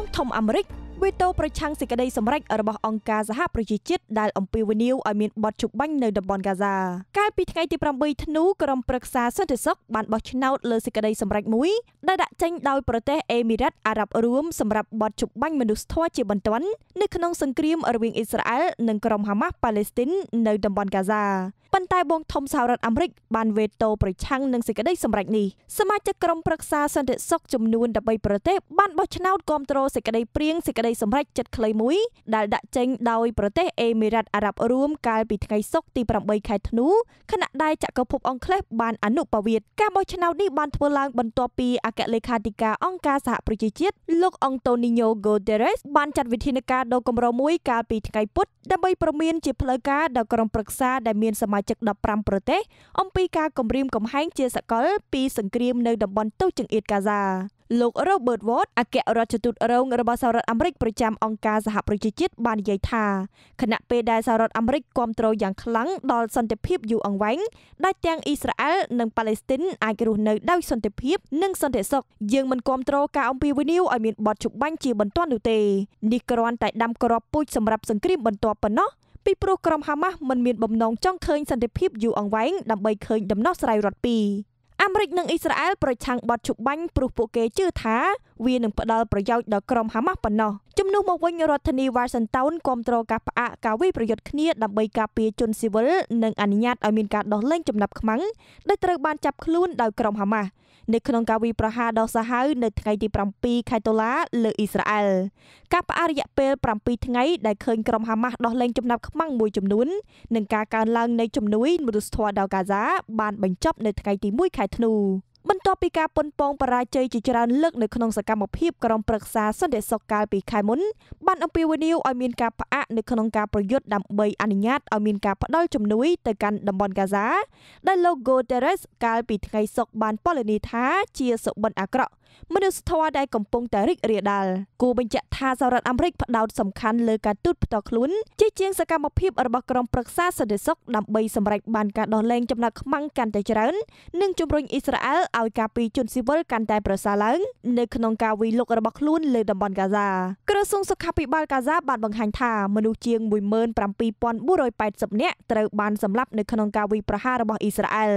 មធំអាមេរិកវីតូប្រឆាំងសេចក្តីសម្រេចរបស់អង្គការសហប្រជាជាតិដែលអំពាវនាវឲ្យមានបទជប់បាញ់នៅតំបន់កាហ្សាកាលពីថ្ងៃទី8ធ្នូក្រុមប្រឹក្សាសន្តិសុខបានបោះឆ្នោតលើសេចក្តីសម្រេចមួយដែលដាក់ចេញដោយប្រទេសអេមីរ៉ាត់អារ៉ាប់រួមសម្រាប់បទជប់បាញ់មនុស្សធម៌ជាបន្ទាន់នៅក្នុងសង្គ្រាមរវាងអ៊ីស្រាអែលនិងក្រុមហាម៉ាស់ប៉ាឡេស្ទីននៅតំបន់កាហ្សាប៉ុន្តែបងធំសហរដ្ឋអាមេរិក បានវេតូប្រឆាំងនឹងសេចក្តីសម្រេចនេះសមាជិកក្រុមប្រឹក្សាសន្តិសុខចំនួន13ប្រទេស បានបោះឆ្នោតគាំទ្រសេចក្តីព្រៀងសេចក្តីសម្រេចចិត្តខ្លីមួយដែលដាក់ចេញដោយប្រទេសអេមីរ៉ាត់អារ៉ាប់រួមកាលពីថ្ងៃសុក្រទី8ខែធ្នូខណៈដែលចក្រភពអង់គ្លេសបានអនុប្រវេតការបោះឆ្នោតនេះបានធ្វើឡើងបន្ទាប់ពីអគ្គលេខាធិការអង្គការសហប្រជាជាតិលោកអង់តូនីញ៉ូហ្គូដេរេសបានចាត់វិធានការដ៏គម្រោងមួយកាលពីថ្ងៃពុធដើម្បីព្រមានជាផ្លូវការដល់ក្រុមប្រឹក្សាដែលមានសមាមាជិក15ប្រទេសអំពីការគម្រាមកំហែងជាសកលពីសង្គ្រាមនៅតំបន់ទោសចង្អៀតកាហ្សាលោក Robert Ward អគ្គរដ្ឋទូតរងរបស់សហរដ្ឋអាមេរិកប្រចាំអង្គការសហប្រជាជាតិបាននិយាយថាខណៈពេលដែលសហរដ្ឋអាមេរិកគ្រប់គ្រងយ៉ាងខ្លាំងដល់សន្តិភាពយូរអង្វែងដែលទាំងអ៊ីស្រាអែលនិងប៉ាឡេស្ទីនអាចរស់នៅដោយសន្តិភាពនិងសន្តិសុខយើងមិនគ្រប់គ្រងការអំពាវនាវឲ្យមានបទចុបាញ់ជាបន្ទាន់នោះទេនេះគ្រាន់តែដាំគ្រាប់ពូជសម្រាប់សង្គ្រាមបន្ទាប់ប៉ុណ្ណោះពីព្រោះក្រុមហាម៉ាស់មិនមានបំណងចង់ឃើញសន្តិភាពយូរអង្វែងដើម្បីឃើញដំណោះស្រាយរដ្ឋពីរអាមេរិកនិងអ៊ីស្រាអែលប្រឆាំងបទឈប់បាញ់ព្រោះពួកគេជឿថាវានឹងផ្ដល់ប្រយោជន៍ដល់ក្រុមហាម៉ាស់ប៉ុណ្ណោះជំនួសមកវិញរដ្ឋធានីវ៉ាស៊ីនតោនគ្រប់គ្រងការផ្អាកការវាយប្រយុទ្ធគ្នាដើម្បីការពារជនស៊ីវិលនិងអនុញ្ញាតឲ្យមានការដោះលែងចំណាប់ខ្មាំងដែលត្រូវបានចាប់ខ្លួនដោយក្រុមហាម៉ាស់នៅក្នុងការវាយប្រហារដ៏សាហាវនៅថ្ងៃទី7ខែតុលាលើអ៊ីស្រាអែលការផ្អាករយៈពេល7ថ្ងៃដែលឃើញក្រុមហាម៉ាស់ដោះលែងចំណាប់ខ្មាំងមួយចំនួននិងការកើនឡើងនៃជំនួយមនុស្សធម៌ដល់កាហ្សាបានបញ្ចប់នៅថ្ងៃទី1ខែធ្ធ្នូបន្ទាប់ពីការប៉ុនប៉ងបរាជ័យជាច្រើនលើកនៅក្នុងសកម្មភាពក្រុមប្រឹក្សាសន្តិសុខកាលពីខែមុនបានអំពាវនាវឲ្យមានការផ្អាកនៅក្នុងការប្រយុទ្ធដើម្បីអនុញ្ញាតឲ្យមានការផ្ដល់ជំនួយទៅកាន់តំបន់ហ្គាហ្សា ដែលលោក Guterres កាលពីថ្ងៃសុក្របានពលនីថាជាសុបិនអាក្រក់មនុស្សធម៌ដែលកំពុងតែរីករាលដាលគូបញ្ជាក់ថាសហរដ្ឋអាមេរិកផ្ដោតសំខាន់លើការទូតផ្ទាល់ខ្លួនជាជាងសកម្មភាពរបស់ក្រុមប្រឹក្សាសន្តិសុខដើម្បីសម្រេចបានការដោះលែងចំណាក់ខ្មាំងកាន់តែច្រើននិងជំរុញអ៊ីស្រាអែលឲ្យការពារជនស៊ីវិលកាន់តែប្រសើរឡើងនៅក្នុងការវាយលុករបស់ខ្លួនលើតំបន់ហ្គាហ្សាក្រសួងសុខាភិបាលហ្គាហ្សាបានបង្ហាញថាមនុស្សជាង17480នាក់ត្រូវបានសម្លាប់នៅក្នុងការវាយប្រហាររបស់អ៊ីស្រាអែល